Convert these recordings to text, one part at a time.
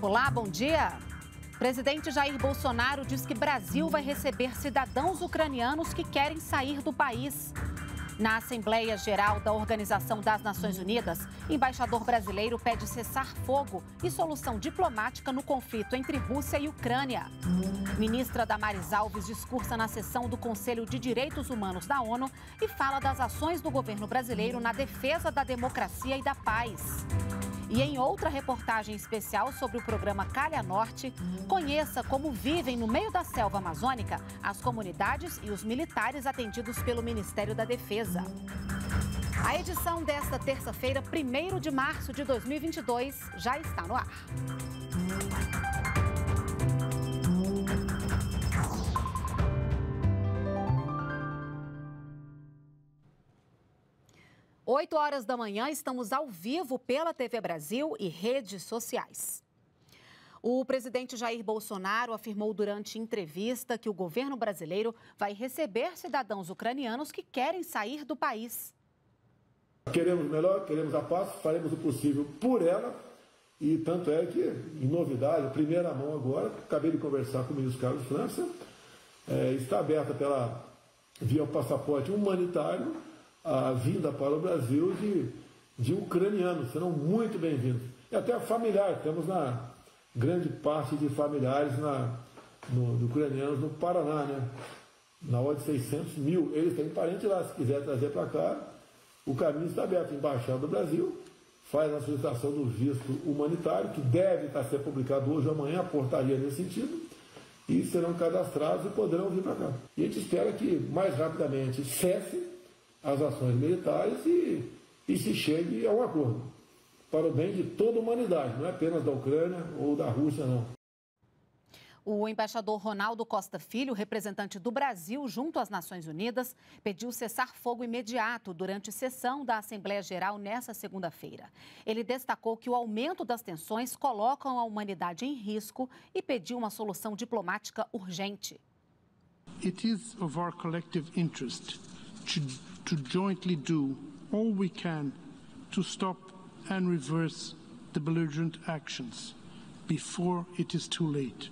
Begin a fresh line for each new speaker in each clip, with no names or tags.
Olá, bom dia. Presidente Jair Bolsonaro diz que Brasil vai receber cidadãos ucranianos que querem sair do país. Na Assembleia Geral da Organização das Nações Unidas, embaixador brasileiro pede cessar fogo e solução diplomática no conflito entre Rússia e Ucrânia. Ministra Damares Alves discursa na sessão do Conselho de Direitos Humanos da ONU e fala das ações do governo brasileiro na defesa da democracia e da paz. E em outra reportagem especial sobre o programa Calha Norte, conheça como vivem no meio da selva amazônica as comunidades e os militares atendidos pelo Ministério da Defesa. A edição desta terça-feira, 1 de março de 2022, já está no ar. 8 horas da manhã, estamos ao vivo pela TV Brasil e redes sociais. O presidente Jair Bolsonaro afirmou durante entrevista que o governo brasileiro vai receber cidadãos ucranianos que querem sair do país.
Queremos melhor, queremos a paz, faremos o possível por ela. E tanto é que, em novidade, primeira mão agora, acabei de conversar com o ministro Carlos França, é, está aberta pela via passaporte humanitário a vinda para o Brasil de, de ucranianos, serão muito bem-vindos. E até familiares, temos na grande parte de familiares na, no, de ucranianos no Paraná, né? na hora de 600 mil. Eles têm parente lá, se quiser trazer para cá, o caminho está aberto. Embaixada do Brasil faz a solicitação do visto humanitário, que deve estar sendo publicado hoje ou amanhã, a portaria nesse sentido, e serão cadastrados e poderão vir para cá. E a gente espera que mais rapidamente cesse as ações militares e, e se chegue a um acordo, para o bem de toda a humanidade, não é apenas da Ucrânia ou da Rússia, não.
O embaixador Ronaldo Costa Filho, representante do Brasil junto às Nações Unidas, pediu cessar fogo imediato durante sessão da Assembleia Geral nesta segunda-feira. Ele destacou que o aumento das tensões colocam a humanidade em risco e pediu uma solução diplomática urgente.
It is of our collective interest to to jointly do all we can to stop and reverse the belligerent actions before it is too late.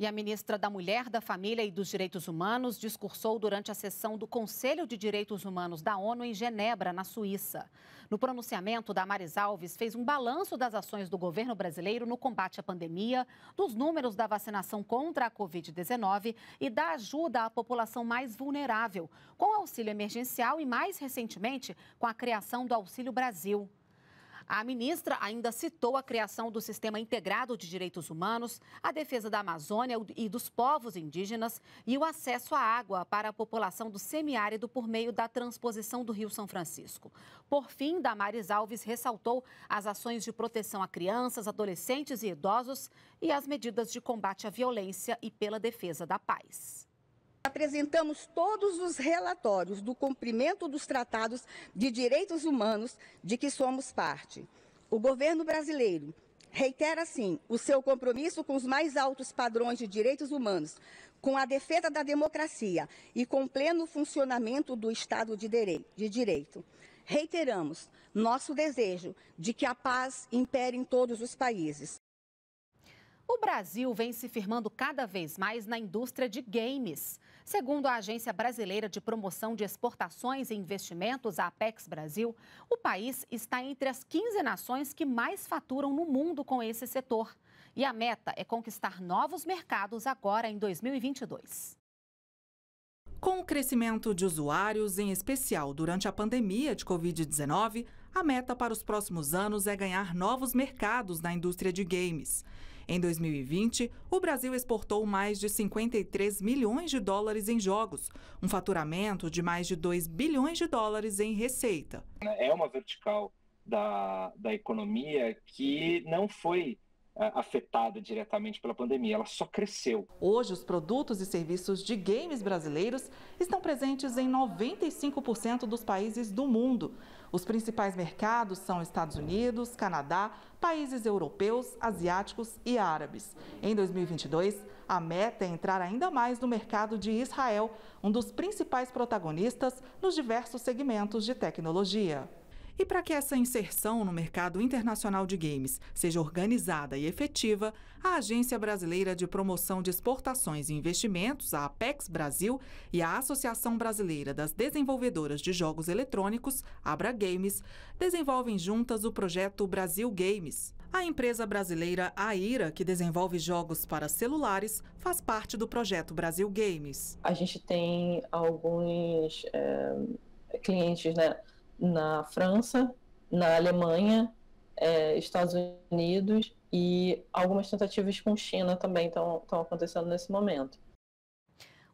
E a ministra da Mulher, da Família e dos Direitos Humanos discursou durante a sessão do Conselho de Direitos Humanos da ONU em Genebra, na Suíça. No pronunciamento, Damares Alves fez um balanço das ações do governo brasileiro no combate à pandemia, dos números da vacinação contra a Covid-19 e da ajuda à população mais vulnerável, com auxílio emergencial e, mais recentemente, com a criação do Auxílio Brasil. A ministra ainda citou a criação do Sistema Integrado de Direitos Humanos, a defesa da Amazônia e dos povos indígenas e o acesso à água para a população do semiárido por meio da transposição do Rio São Francisco. Por fim, Damares Alves ressaltou as ações de proteção a crianças, adolescentes e idosos e as medidas de combate à violência
e pela defesa da paz. Apresentamos todos os relatórios do cumprimento dos tratados de direitos humanos de que somos parte. O governo brasileiro reitera, sim, o seu compromisso com os mais altos padrões de direitos humanos, com a defesa da democracia e com o pleno funcionamento do Estado de Direito. Reiteramos nosso desejo de que a paz impere em todos os países. O Brasil vem se firmando
cada vez mais na indústria de games. Segundo a Agência Brasileira de Promoção de Exportações e Investimentos, a Apex Brasil, o país está entre as 15 nações que mais faturam no mundo com esse setor. E a meta é conquistar novos mercados agora em 2022.
Com o crescimento de usuários, em especial durante a pandemia de Covid-19, a meta para os próximos anos é ganhar novos mercados na indústria de games. Em 2020, o Brasil exportou mais de 53 milhões de dólares em jogos, um faturamento de mais de 2 bilhões de dólares em receita. É uma vertical da, da economia
que não foi é, afetada diretamente pela pandemia, ela só cresceu.
Hoje, os produtos e serviços de games brasileiros estão presentes em 95% dos países do mundo. Os principais mercados são Estados Unidos, Canadá, países europeus, asiáticos e árabes. Em 2022, a meta é entrar ainda mais no mercado de Israel, um dos principais protagonistas nos diversos segmentos de tecnologia. E para que essa inserção no mercado internacional de games seja organizada e efetiva, a Agência Brasileira de Promoção de Exportações e Investimentos, a Apex Brasil, e a Associação Brasileira das Desenvolvedoras de Jogos Eletrônicos, Abra Games, desenvolvem juntas o projeto Brasil Games. A empresa brasileira Aira, que desenvolve jogos para celulares, faz parte do projeto Brasil Games. A gente tem alguns é, clientes, né? na França, na Alemanha, é, Estados Unidos e algumas tentativas com China também estão acontecendo nesse momento.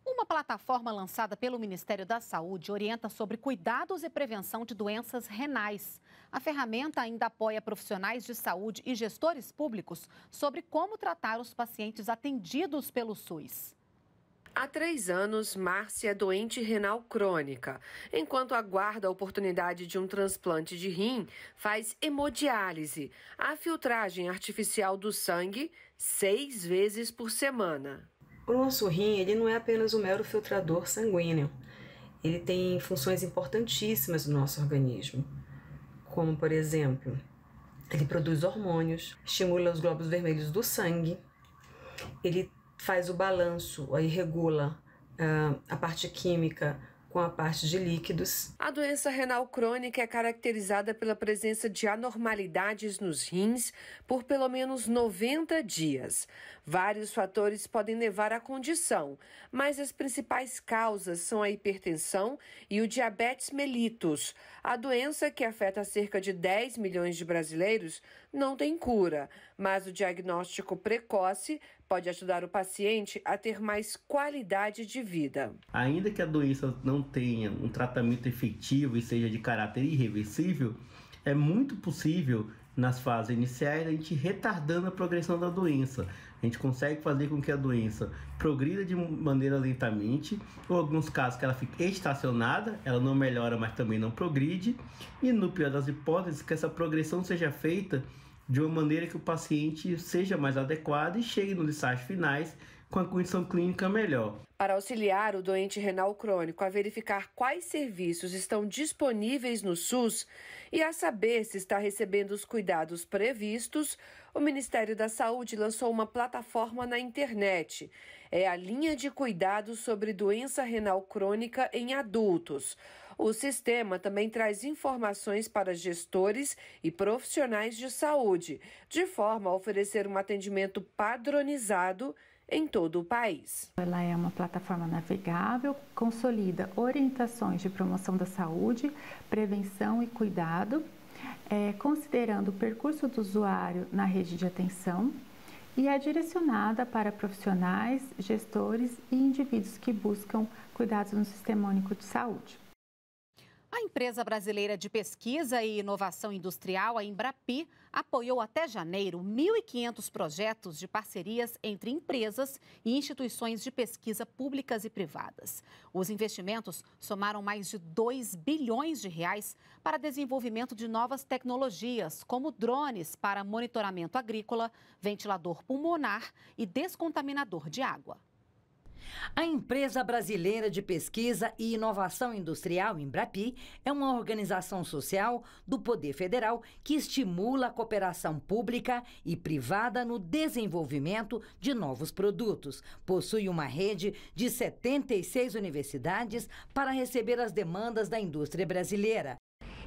Uma plataforma lançada pelo Ministério da Saúde orienta sobre cuidados e prevenção de doenças renais. A ferramenta ainda apoia profissionais de saúde e gestores públicos sobre como tratar os pacientes atendidos
pelo SUS. Há três anos, Márcia é doente renal crônica. Enquanto aguarda a oportunidade de um transplante de rim, faz hemodiálise, a filtragem artificial do sangue, seis vezes por semana. O nosso rim ele não é apenas um mero filtrador sanguíneo. Ele tem
funções importantíssimas no nosso organismo, como, por exemplo, ele produz hormônios, estimula os glóbulos vermelhos do sangue, ele faz o balanço, aí regula uh, a parte química com a parte de
líquidos. A doença renal crônica é caracterizada pela presença de anormalidades nos rins por pelo menos 90 dias. Vários fatores podem levar à condição, mas as principais causas são a hipertensão e o diabetes mellitus. A doença, que afeta cerca de 10 milhões de brasileiros, não tem cura, mas o diagnóstico precoce pode ajudar o paciente a ter mais qualidade de vida.
Ainda que a doença não tenha um tratamento efetivo e seja de caráter irreversível, é muito possível nas fases iniciais a gente retardando a progressão da doença. A gente consegue fazer com que a doença progrida de maneira lentamente, ou alguns casos que ela fique estacionada, ela não melhora, mas também não progride, e no pior das hipóteses que essa progressão seja feita de uma maneira que o paciente seja mais adequado e chegue nos estágios finais com a condição clínica melhor.
Para auxiliar o doente renal crônico a verificar quais serviços estão disponíveis no SUS e a saber se está recebendo os cuidados previstos, o Ministério da Saúde lançou uma plataforma na internet. É a linha de cuidados sobre doença renal crônica em adultos. O sistema também traz informações para gestores e profissionais de saúde, de forma a oferecer um atendimento padronizado em todo o país.
Ela é uma plataforma navegável, consolida orientações de promoção da saúde, prevenção e cuidado, é, considerando o percurso do usuário na rede de atenção e é direcionada para profissionais, gestores e indivíduos que buscam cuidados no Sistema Único de Saúde. A empresa brasileira de pesquisa e inovação industrial, a Embrapi, apoiou até janeiro 1.500 projetos de parcerias entre empresas e instituições de pesquisa públicas e privadas. Os investimentos somaram mais de 2 bilhões de reais para desenvolvimento de novas tecnologias, como drones para monitoramento agrícola, ventilador pulmonar e descontaminador de água.
A Empresa Brasileira de Pesquisa e Inovação Industrial, Embrapi, é uma organização social do Poder Federal que estimula a cooperação pública e privada no desenvolvimento de novos produtos. Possui uma rede de 76 universidades para receber as demandas da indústria brasileira.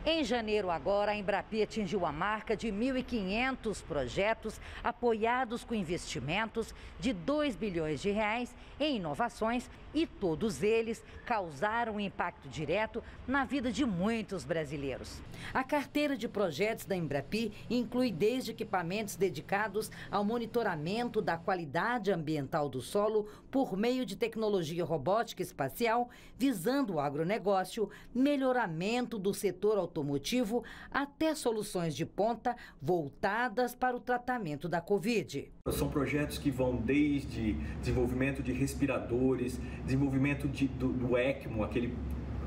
Em janeiro agora, a Embrapi atingiu a marca de 1.500 projetos apoiados com investimentos de 2 bilhões de reais em inovações e todos eles causaram um impacto direto na vida de muitos brasileiros. A carteira de projetos da Embrapi inclui desde equipamentos dedicados ao monitoramento da qualidade ambiental do solo por meio de tecnologia robótica espacial, visando o agronegócio, melhoramento do setor automotivo, até soluções de ponta voltadas para o tratamento da Covid.
São projetos que vão desde desenvolvimento de respiradores, desenvolvimento de, do, do ECMO, aquele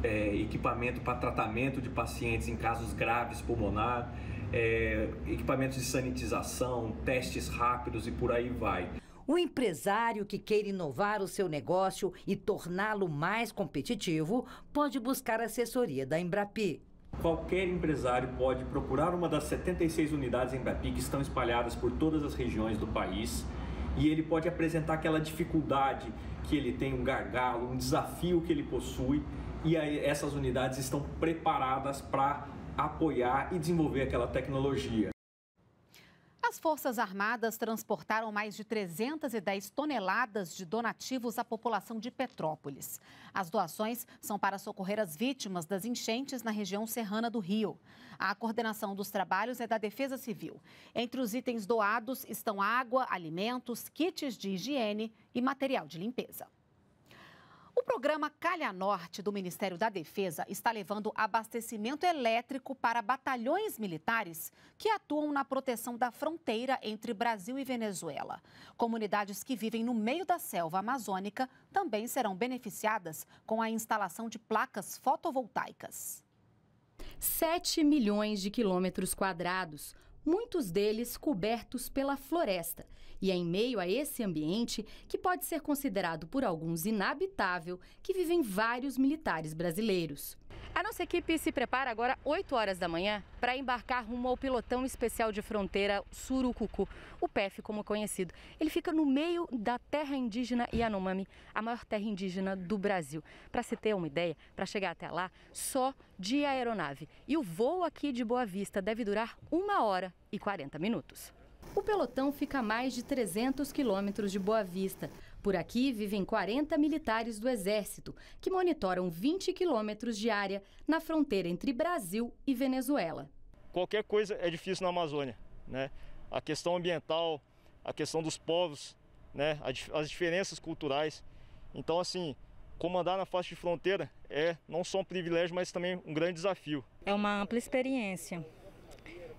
é, equipamento para tratamento de pacientes em casos graves pulmonar, é, equipamentos de sanitização, testes rápidos e por aí vai.
O empresário que queira inovar o seu negócio e torná-lo mais competitivo pode buscar assessoria da Embrapi.
Qualquer empresário pode procurar uma das 76 unidades Embrapi que estão espalhadas por todas as regiões do país e ele pode apresentar aquela dificuldade que ele tem, um gargalo, um desafio que ele possui, e aí essas unidades estão preparadas para apoiar e desenvolver aquela tecnologia.
Forças Armadas transportaram mais de 310 toneladas de donativos à população de Petrópolis. As doações são para socorrer as vítimas das enchentes na região serrana do Rio. A coordenação dos trabalhos é da Defesa Civil. Entre os itens doados estão água, alimentos, kits de higiene e material de limpeza. O programa Calha Norte do Ministério da Defesa está levando abastecimento elétrico para batalhões militares que atuam na proteção da fronteira entre Brasil e Venezuela. Comunidades que vivem no meio da selva amazônica também serão beneficiadas com a instalação de placas
fotovoltaicas. 7 milhões de quilômetros quadrados muitos deles cobertos pela floresta. E é em meio a esse ambiente, que pode ser considerado por alguns inabitável, que vivem vários militares brasileiros. A nossa equipe se prepara agora 8 horas da manhã para embarcar rumo ao pilotão especial de fronteira Surucucu, o PEF como é conhecido. Ele fica no meio da terra indígena Yanomami, a maior terra indígena do Brasil. Para se ter uma ideia, para chegar até lá, só de aeronave. E o voo aqui de Boa Vista deve durar 1 hora e 40 minutos. O pelotão fica a mais de 300 quilômetros de Boa Vista. Por aqui vivem 40 militares do Exército, que monitoram 20 quilômetros de área na fronteira entre Brasil e Venezuela.
Qualquer coisa é difícil na Amazônia. Né? A questão ambiental, a questão dos povos, né? as diferenças culturais. Então, assim, comandar na faixa de fronteira é não só um privilégio, mas também um grande desafio.
É uma ampla experiência.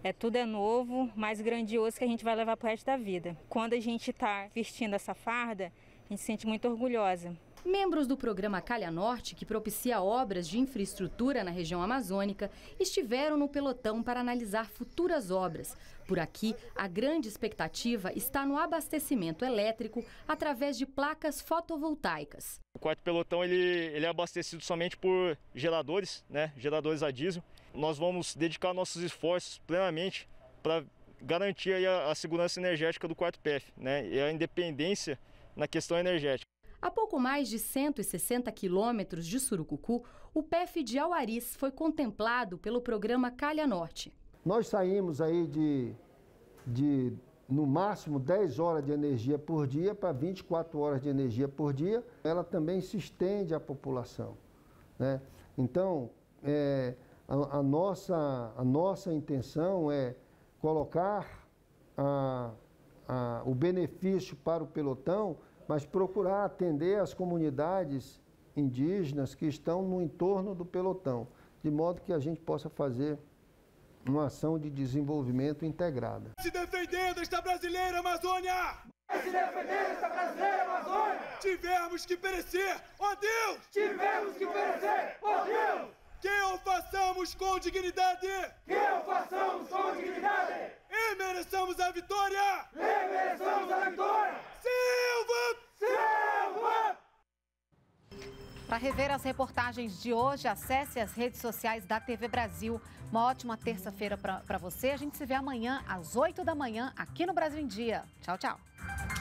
É tudo é novo, mais grandioso que a gente vai levar para o resto da vida. Quando a gente está vestindo essa farda, gente se sente muito orgulhosa. Membros do programa Calha Norte, que propicia obras de infraestrutura na região amazônica, estiveram no pelotão para analisar futuras obras. Por aqui, a grande expectativa está no abastecimento elétrico através de placas fotovoltaicas.
O quarto pelotão ele, ele é abastecido somente por geradores, né, geradores a diesel. Nós vamos dedicar nossos esforços plenamente para garantir a, a, segurança energética do quarto PF né, e a independência na questão energética.
A pouco mais de 160 quilômetros de Surucucu, o PEF de Auaris foi contemplado pelo programa Calha Norte.
Nós saímos aí de, de no máximo 10 horas de energia por dia para 24 horas de energia por dia. Ela também se estende à população. Né? Então, é, a, a, nossa, a nossa intenção é colocar a a, o benefício para o pelotão, mas procurar atender as comunidades indígenas que estão no entorno do pelotão, de modo que a gente possa fazer uma ação de desenvolvimento integrada.
Se defendendo esta brasileira Amazônia! Se defender esta brasileira Amazônia! Tivemos que perecer, ó oh Deus! Tivemos que perecer, ó oh Deus! Que o façamos com dignidade! Que o façamos com dignidade! E merecemos a vitória! E a vitória! Silva! Silva!
Para rever as reportagens de hoje, acesse as redes sociais da TV Brasil. Uma ótima terça-feira para você. A gente se vê amanhã às 8 da manhã aqui no Brasil em Dia. Tchau, tchau.